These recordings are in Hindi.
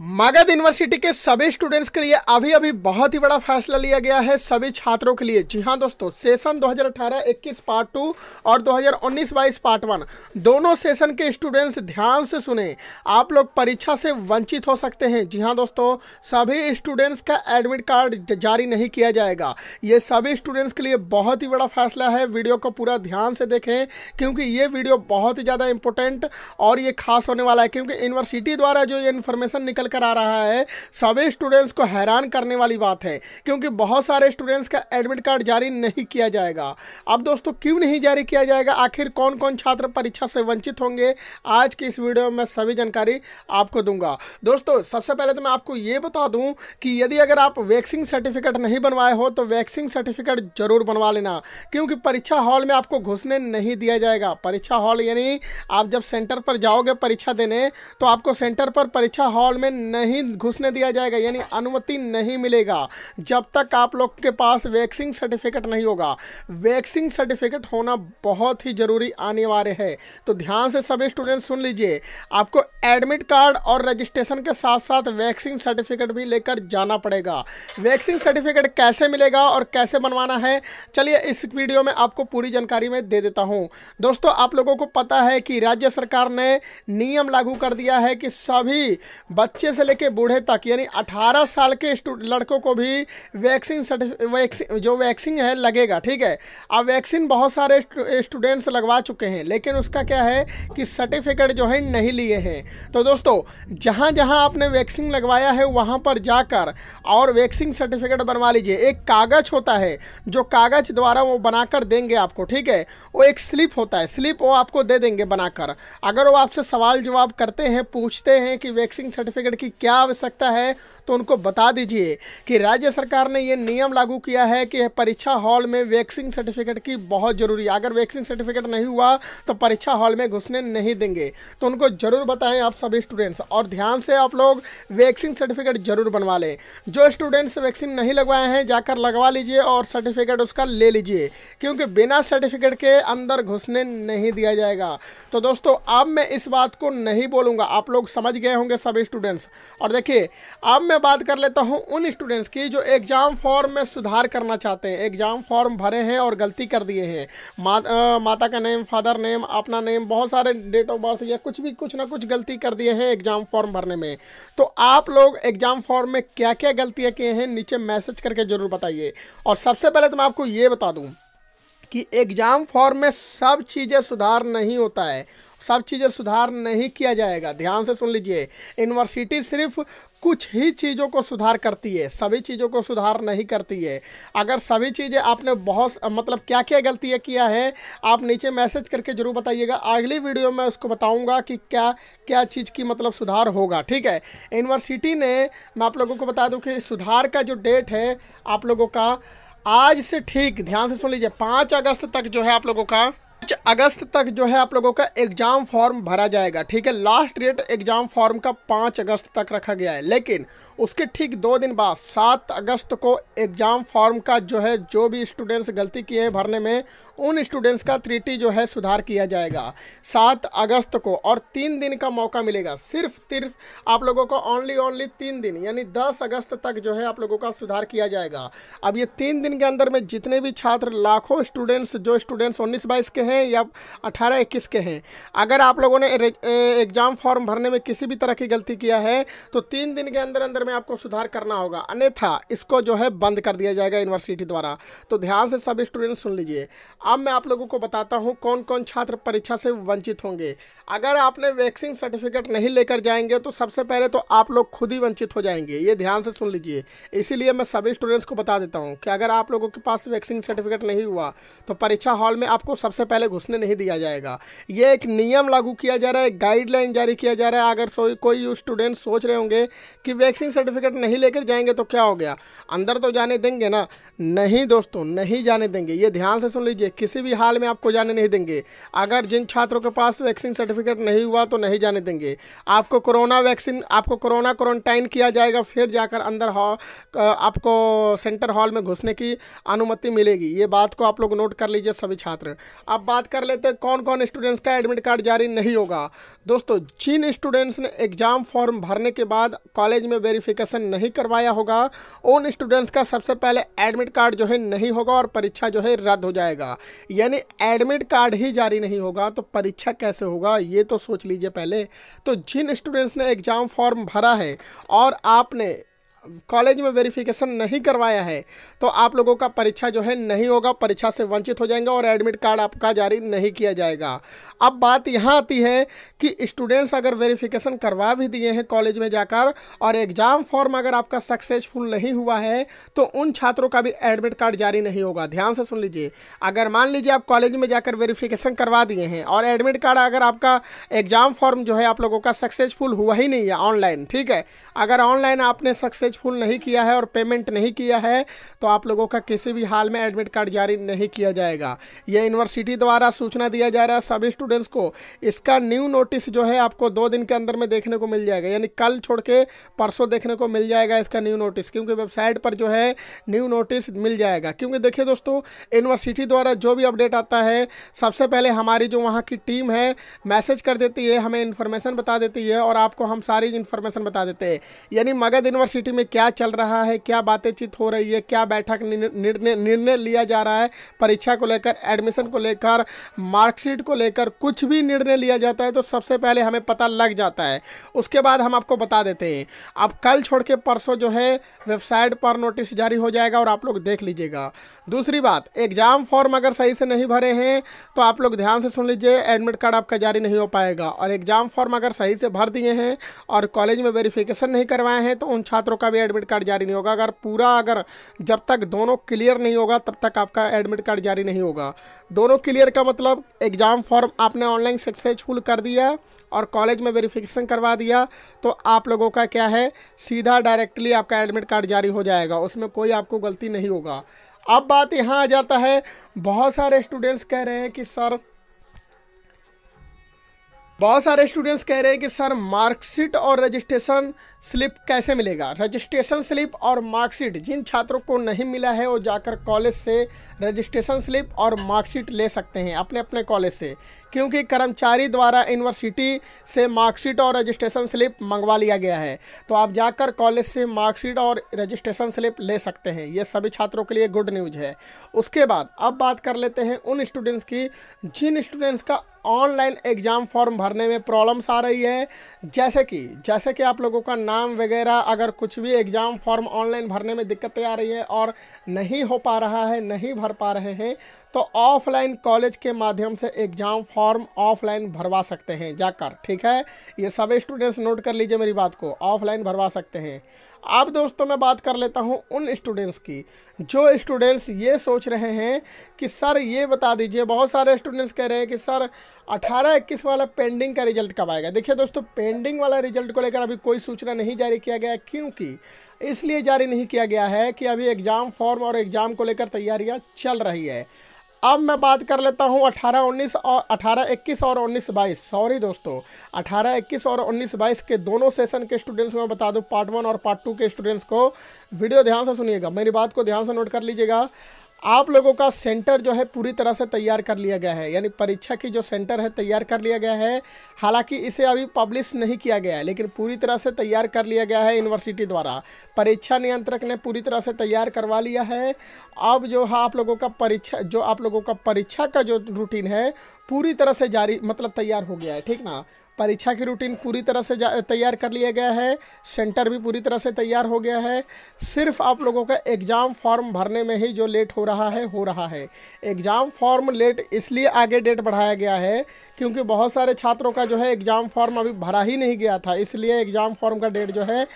मगध यूनिवर्सिटी के सभी स्टूडेंट्स के लिए अभी अभी बहुत ही बड़ा फैसला लिया गया है सभी छात्रों के लिए जी हाँ दोस्तों सेशन 2018-21 पार्ट टू और 2019-22 पार्ट वन दोनों सेशन के स्टूडेंट्स ध्यान से सुने आप लोग परीक्षा से वंचित हो सकते हैं जी हाँ दोस्तों सभी स्टूडेंट्स का एडमिट कार्ड जारी नहीं किया जाएगा ये सभी स्टूडेंट्स के लिए बहुत ही बड़ा फैसला है वीडियो को पूरा ध्यान से देखें क्योंकि ये वीडियो बहुत ही ज़्यादा इंपॉर्टेंट और ये खास होने वाला है क्योंकि यूनिवर्सिटी द्वारा जो ये इन्फॉर्मेशन निकल निकल कर आ रहा है सभी स्टूडेंट्स को हैरान करने वाली बात है क्योंकि बहुत सारे स्टूडेंट्स का एडमिट कार्ड जारी नहीं किया जाएगा अब दोस्तों क्यों नहीं जारी किया जाएगा आखिर कौन कौन छात्र परीक्षा से वंचित होंगे आज की इस वीडियो में सभी जानकारी आपको दूंगा दोस्तों सबसे पहले तो मैं आपको ये बता दूँ कि यदि अगर आप वैक्सीन सर्टिफिकेट नहीं बनवाए हो तो वैक्सीन सर्टिफिकेट जरूर बनवा लेना क्योंकि परीक्षा हॉल में आपको घुसने नहीं दिया जाएगा परीक्षा हॉल यानी आप जब सेंटर पर जाओगे परीक्षा देने तो आपको सेंटर पर परीक्षा हॉल में नहीं घुसने दिया जाएगा यानी अनुमति नहीं मिलेगा जब तक आप लोग के पास वैक्सीन सर्टिफिकेट नहीं होगा वैक्सीन सर्टिफिकेट होना बहुत ही ज़रूरी अनिवार्य है तो ध्यान से सभी स्टूडेंट सुन लीजिए आपको एडमिट कार्ड और रजिस्ट्रेशन के साथ साथ वैक्सीन सर्टिफिकेट भी लेकर जाना पड़ेगा वैक्सीन सर्टिफिकेट कैसे मिलेगा और कैसे बनवाना है चलिए इस वीडियो में आपको पूरी जानकारी मैं दे देता हूँ दोस्तों आप लोगों को पता है कि राज्य सरकार ने नियम लागू कर दिया है कि सभी बच्चे बच्चे से लेके बूढ़े तक यानी 18 साल के लड़कों को भी वैक्सीन जो वैक्सीन है लगेगा ठीक है अब वैक्सीन बहुत सारे स्टूडेंट्स लगवा चुके हैं लेकिन उसका क्या है कि सर्टिफिकेट जो है नहीं लिए हैं तो दोस्तों जहाँ जहाँ आपने वैक्सीन लगवाया है वहाँ पर जाकर और वैक्सीन सर्टिफिकेट बनवा लीजिए एक कागज़ होता है जो कागज़ द्वारा वो बनाकर देंगे आपको ठीक है वो एक स्लिप होता है स्लिप वो आपको दे देंगे बनाकर अगर वो आपसे सवाल जवाब करते हैं पूछते हैं कि वैक्सीन सर्टिफिकेट की क्या आवश्यकता है तो उनको बता दीजिए कि राज्य सरकार ने यह नियम लागू किया है कि परीक्षा हॉल में वैक्सीन सर्टिफिकेट की बहुत ज़रूरी है अगर वैक्सीन सर्टिफिकेट नहीं हुआ तो परीक्षा हॉल में घुसने नहीं देंगे तो उनको ज़रूर बताएं आप सभी स्टूडेंट्स और ध्यान से आप लोग वैक्सीन सर्टिफिकेट ज़रूर बनवा लें जो स्टूडेंट्स वैक्सीन नहीं लगवाए हैं जाकर लगवा लीजिए और सर्टिफिकेट उसका ले लीजिए क्योंकि बिना सर्टिफिकेट के अंदर घुसने नहीं दिया जाएगा तो दोस्तों अब मैं इस बात को नहीं बोलूंगा आप लोग समझ गए होंगे सभी स्टूडेंट्स और देखिए अब मैं मैं बात कर लेता हूँ उन स्टूडेंट्स की जो एग्ज़ाम फॉर्म में सुधार करना चाहते हैं एग्ज़ाम फॉर्म भरे हैं और गलती कर दिए हैं मा, माता का नेम फादर नेम अपना नेम बहुत सारे डेट ऑफ बर्थ या कुछ भी कुछ ना कुछ गलती कर दिए हैं एग्ज़ाम फॉर्म भरने में तो आप लोग एग्ज़ाम फॉर्म में क्या क्या गलतियाँ किए हैं नीचे मैसेज करके ज़रूर बताइए और सबसे पहले तो मैं आपको ये बता दूँ कि एग्ज़ाम फॉर्म में सब चीज़ें सुधार नहीं होता है सब चीज़ें सुधार नहीं किया जाएगा ध्यान से सुन लीजिए यूनिवर्सिटी सिर्फ कुछ ही चीज़ों को सुधार करती है सभी चीज़ों को सुधार नहीं करती है अगर सभी चीज़ें आपने बहुत मतलब क्या क्या गलतियाँ किया है आप नीचे मैसेज करके ज़रूर बताइएगा अगली वीडियो में उसको बताऊँगा कि क्या क्या चीज़ की मतलब सुधार होगा ठीक है यूनिवर्सिटी ने मैं आप लोगों को बता दूँ कि सुधार का जो डेट है आप लोगों का आज से ठीक ध्यान से सुन लीजिए पाँच अगस्त तक जो है आप लोगों का अगस्त तक जो है आप लोगों का एग्जाम फॉर्म भरा जाएगा ठीक है लास्ट डेट एग्जाम फॉर्म का पांच अगस्त तक रखा गया है लेकिन उसके ठीक दो दिन बाद सात अगस्त को एग्जाम फॉर्म का जो है जो भी स्टूडेंट्स गलती किए हैं भरने में उन स्टूडेंट्स का त्रिटी जो है सुधार किया जाएगा सात अगस्त को और तीन दिन का मौका मिलेगा सिर्फ सिर्फ आप लोगों को ओनली ओनली तीन दिन यानी दस अगस्त तक जो है आप लोगों का सुधार किया जाएगा अब ये तीन दिन सेशन के अंदर में जितने भी छात्र लाखों स्टूडेंट्स जो स्टूडेंट्स उन्नीस बाईस के हैं या अठारह इक्कीस के हैं अगर आप लोगों ने एग्ज़ाम फॉर्म भरने में किसी भी तरह की गलती किया है तो तीन दिन के अंदर अंदर में आपको सुधार करना होगा अन्यथा इसको जो है बंद कर दिया जाएगा यूनिवर्सिटी द्वारा तो ध्यान से सभी स्टूडेंट सुन लीजिए अब मैं आप लोगों को बताता हूँ कौन कौन छात्र परीक्षा से वंचित होंगे अगर आपने वैक्सीन सर्टिफिकेट नहीं लेकर जाएंगे तो सबसे पहले तो आप लोग खुद ही वंचित हो जाएंगे ये ध्यान से सुन लीजिए इसीलिए मैं सभी स्टूडेंट्स को बता देता हूँ कि अगर आप आप लोगों के पास वैक्सीन सर्टिफिकेट नहीं हुआ तो परीक्षा हॉल में आपको सबसे पहले घुसने नहीं दिया जाएगा ये एक नियम लागू किया जा रहा है गाइडलाइन जारी किया जा रहा है अगर कोई कोई स्टूडेंट सोच रहे होंगे कि वैक्सीन सर्टिफिकेट नहीं लेकर जाएंगे तो क्या हो गया अंदर तो जाने देंगे ना नहीं दोस्तों नहीं जाने देंगे ये ध्यान से सुन लीजिए किसी भी हाल में आपको जाने नहीं देंगे अगर जिन छात्रों के पास वैक्सीन सर्टिफिकेट नहीं हुआ तो नहीं जाने देंगे आपको कोरोना वैक्सीन आपको कोरोना क्वारंटाइन किया जाएगा फिर जाकर अंदर आपको सेंटर हॉल में घुसने की अनुमति मिलेगी ये बात को आप लोग नोट कर लीजिए सभी छात्र अब बात कर लेते हैं कौन कौन स्टूडेंट्स का एडमिट कार्ड जारी नहीं होगा दोस्तों जिन स्टूडेंट्स ने एग्ज़ाम फॉर्म भरने के बाद कॉलेज में वेरिफिकेशन नहीं करवाया होगा उन स्टूडेंट्स का सबसे पहले एडमिट कार्ड जो है नहीं होगा और परीक्षा जो है रद्द हो जाएगा यानी एडमिट कार्ड ही जारी नहीं होगा तो परीक्षा कैसे होगा ये तो सोच लीजिए पहले तो जिन स्टूडेंट्स ने एग्ज़ाम फॉर्म भरा है और आपने कॉलेज में वेरिफिकेशन नहीं करवाया है तो आप लोगों का परीक्षा जो है नहीं होगा परीक्षा से वंचित हो जाएंगे और एडमिट कार्ड आपका जारी नहीं किया जाएगा अब बात यहाँ आती है कि स्टूडेंट्स अगर वेरिफिकेशन करवा भी दिए हैं कॉलेज में जाकर और एग्ज़ाम फॉर्म अगर आपका सक्सेसफुल नहीं हुआ है तो उन छात्रों का भी एडमिट कार्ड जारी नहीं होगा ध्यान से सुन लीजिए अगर मान लीजिए आप कॉलेज में जाकर वेरिफिकेशन करवा दिए हैं और एडमिट कार्ड अगर आपका एग्ज़ाम फॉर्म जो है आप लोगों का सक्सेसफुल हुआ ही नहीं है ऑनलाइन ठीक है अगर ऑनलाइन आपने सक्सेसफुल नहीं किया है और पेमेंट नहीं किया है तो आप लोगों का किसी भी हाल में एडमिट कार्ड जारी नहीं किया जाएगा यह यूनिवर्सिटी द्वारा सूचना दिया जा रहा है सभी स्टूडेंट स्टूडेंट्स को इसका न्यू नोटिस जो है आपको दो दिन के अंदर में देखने को मिल जाएगा यानी कल छोड़ के परसों देखने को मिल जाएगा इसका न्यू नोटिस क्योंकि वेबसाइट पर जो है न्यू नोटिस मिल जाएगा क्योंकि देखिए दोस्तों यूनिवर्सिटी द्वारा जो भी अपडेट आता है सबसे पहले हमारी जो वहाँ की टीम है मैसेज कर देती है हमें इन्फॉर्मेशन बता देती है और आपको हम सारी इन्फॉर्मेशन बता देते हैं यानी मगध यूनिवर्सिटी में क्या चल रहा है क्या बातेंचित हो रही है क्या बैठक निर्णय निर्णय लिया जा रहा है परीक्षा को लेकर एडमिशन को लेकर मार्कशीट को लेकर कुछ भी निर्णय लिया जाता है तो सबसे पहले हमें पता लग जाता है उसके बाद हम आपको बता देते हैं अब कल छोड़ के परसों जो है वेबसाइट पर नोटिस जारी हो जाएगा और आप लोग देख लीजिएगा दूसरी बात एग्ज़ाम फॉर्म अगर सही से नहीं भरे हैं तो आप लोग ध्यान से सुन लीजिए एडमिट कार्ड आपका जारी नहीं हो पाएगा और एग्ज़ाम फॉर्म अगर सही से भर दिए हैं और कॉलेज में वेरिफिकेशन नहीं करवाए हैं तो उन छात्रों का भी एडमिट कार्ड जारी नहीं होगा अगर पूरा अगर जब तक दोनों क्लियर नहीं होगा तब तक आपका एडमिट कार्ड जारी नहीं होगा दोनों क्लियर का मतलब एग्ज़ाम फॉर्म आपने ऑनलाइन सक्सेसफुल कर दिया और कॉलेज में वेरिफिकेशन करवा दिया तो आप लोगों का क्या है सीधा डायरेक्टली आपका एडमिट कार्ड जारी हो जाएगा उसमें कोई आपको गलती नहीं होगा अब बात यहाँ आ जाता है बहुत सारे स्टूडेंट्स कह रहे हैं कि सर बहुत सारे स्टूडेंट्स कह रहे हैं कि सर मार्कशीट और रजिस्ट्रेशन स्लिप कैसे मिलेगा रजिस्ट्रेशन स्लिप और मार्कशीट जिन छात्रों को नहीं मिला है वो जाकर कॉलेज से रजिस्ट्रेशन स्लिप और मार्कशीट ले सकते हैं अपने अपने कॉलेज से क्योंकि कर्मचारी द्वारा यूनिवर्सिटी से मार्कशीट और रजिस्ट्रेशन स्लिप मंगवा लिया गया है तो आप जाकर कॉलेज से मार्कशीट और रजिस्ट्रेशन स्लिप ले सकते हैं ये सभी छात्रों के लिए गुड न्यूज है उसके बाद अब बात कर लेते हैं उन स्टूडेंट्स की जिन स्टूडेंट्स का ऑनलाइन एग्ज़ाम फॉर्म भरने में प्रॉब्लम्स आ रही है जैसे कि जैसे कि आप लोगों का नाम वगैरह अगर कुछ भी एग्ज़ाम फॉर्म ऑनलाइन भरने में दिक्कतें आ रही है और नहीं हो पा रहा है नहीं भर पा रहे हैं तो ऑफलाइन कॉलेज के माध्यम से एग्ज़ाम फॉर्म फॉर्म ऑफलाइन भरवा सकते हैं जाकर ठीक है ये सब स्टूडेंट्स नोट कर लीजिए मेरी बात को ऑफलाइन भरवा सकते हैं अब दोस्तों मैं बात कर लेता हूँ उन स्टूडेंट्स की जो स्टूडेंट्स ये सोच रहे हैं कि सर ये बता दीजिए बहुत सारे स्टूडेंट्स कह रहे हैं कि सर 18 इक्कीस वाला पेंडिंग का रिजल्ट कब आएगा देखिए दोस्तों पेंडिंग वाला रिजल्ट को लेकर अभी कोई सूचना नहीं जारी किया गया क्योंकि इसलिए जारी नहीं किया गया है कि अभी एग्ज़ाम फॉर्म और एग्ज़ाम को लेकर तैयारियाँ चल रही है अब मैं बात कर लेता हूँ अठारह उन्नीस और अठारह इक्कीस और उन्नीस बाईस सॉरी दोस्तों अठारह इक्कीस और उन्नीस बाईस के दोनों सेशन के स्टूडेंट्स को मैं बता दूँ पार्ट वन और पार्ट टू के स्टूडेंट्स को वीडियो ध्यान से सुनिएगा मेरी बात को ध्यान से नोट कर लीजिएगा आप लोगों का सेंटर जो है पूरी तरह से तैयार कर लिया गया है यानी परीक्षा की जो सेंटर है तैयार कर लिया गया है हालांकि इसे अभी पब्लिश नहीं किया गया है लेकिन पूरी तरह से तैयार कर लिया गया है यूनिवर्सिटी द्वारा परीक्षा नियंत्रक ने पूरी तरह से तैयार करवा लिया है अब जो है आप लोगों का परीक्षा जो आप लोगों का परीक्षा का जो रूटीन है पूरी तरह से जारी मतलब तैयार हो गया है ठीक ना परीक्षा की रूटीन पूरी तरह से तैयार कर लिया गया है सेंटर भी पूरी तरह से तैयार हो गया है सिर्फ आप लोगों का एग्ज़ाम फॉर्म भरने में ही जो लेट हो रहा है हो रहा है एग्ज़ाम फॉर्म लेट इसलिए आगे डेट बढ़ाया गया है क्योंकि बहुत सारे छात्रों का जो है एग्ज़ाम फॉर्म अभी भरा ही नहीं गया था इसलिए एग्ज़ाम फॉर्म का डेट जो है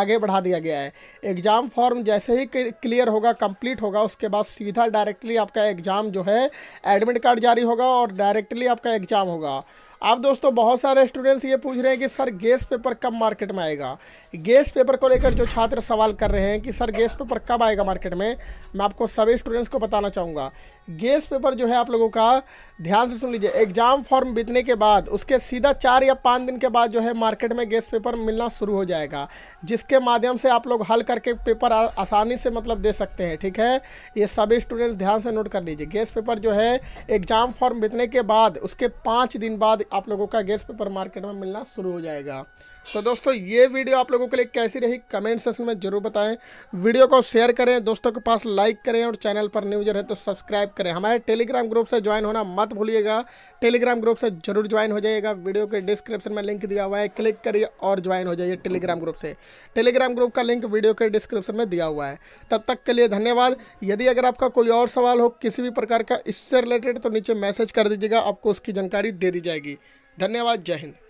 आगे बढ़ा दिया गया है एग्ज़ाम फॉर्म जैसे ही क्लियर होगा कंप्लीट होगा उसके बाद सीधा डायरेक्टली आपका एग्ज़ाम जो है एडमिट कार्ड जारी होगा और डायरेक्टली आपका एग्ज़ाम होगा अब दोस्तों बहुत सारे स्टूडेंट्स ये पूछ रहे हैं कि सर गैस पेपर कब मार्केट में आएगा गैस पेपर को लेकर जो छात्र सवाल कर रहे हैं कि सर गैस पेपर कब आएगा मार्केट में मैं आपको सभी स्टूडेंट्स को बताना चाहूँगा गैस पेपर जो है आप लोगों का ध्यान से सुन लीजिए एग्ज़ाम फॉर्म बीतने के बाद उसके सीधा चार या पाँच दिन के बाद जो है मार्केट में गैस पेपर मिलना शुरू हो जाएगा जिसके माध्यम से आप लोग हल करके पेपर आसानी से मतलब दे सकते हैं ठीक है ये सभी स्टूडेंट्स ध्यान से नोट कर लीजिए गैस पेपर जो है एग्ज़ाम फॉर्म बीतने के बाद उसके पाँच दिन बाद आप लोगों का गैस पेपर मार्केट में मिलना शुरू हो जाएगा सो तो दोस्तों ये वीडियो आप लोगों के लिए कैसी रही कमेंट सेक्शन में ज़रूर बताएं वीडियो को शेयर करें दोस्तों के पास लाइक करें और चैनल पर न्यूजर है तो सब्सक्राइब करें हमारे टेलीग्राम ग्रुप से ज्वाइन होना मत भूलिएगा टेलीग्राम ग्रुप से जरूर ज्वाइन हो जाइएगा वीडियो के डिस्क्रिप्शन में लिंक दिया हुआ है क्लिक करिए और ज्वाइन हो जाइए टेलीग्राम ग्रुप से टेलीग्राम ग्रुप का लिंक वीडियो के डिस्क्रिप्शन में दिया हुआ है तब तक के लिए धन्यवाद यदि अगर आपका कोई और सवाल हो किसी भी प्रकार का इससे रिलेटेड तो नीचे मैसेज कर दीजिएगा आपको उसकी जानकारी दे दी जाएगी धन्यवाद जय हिंद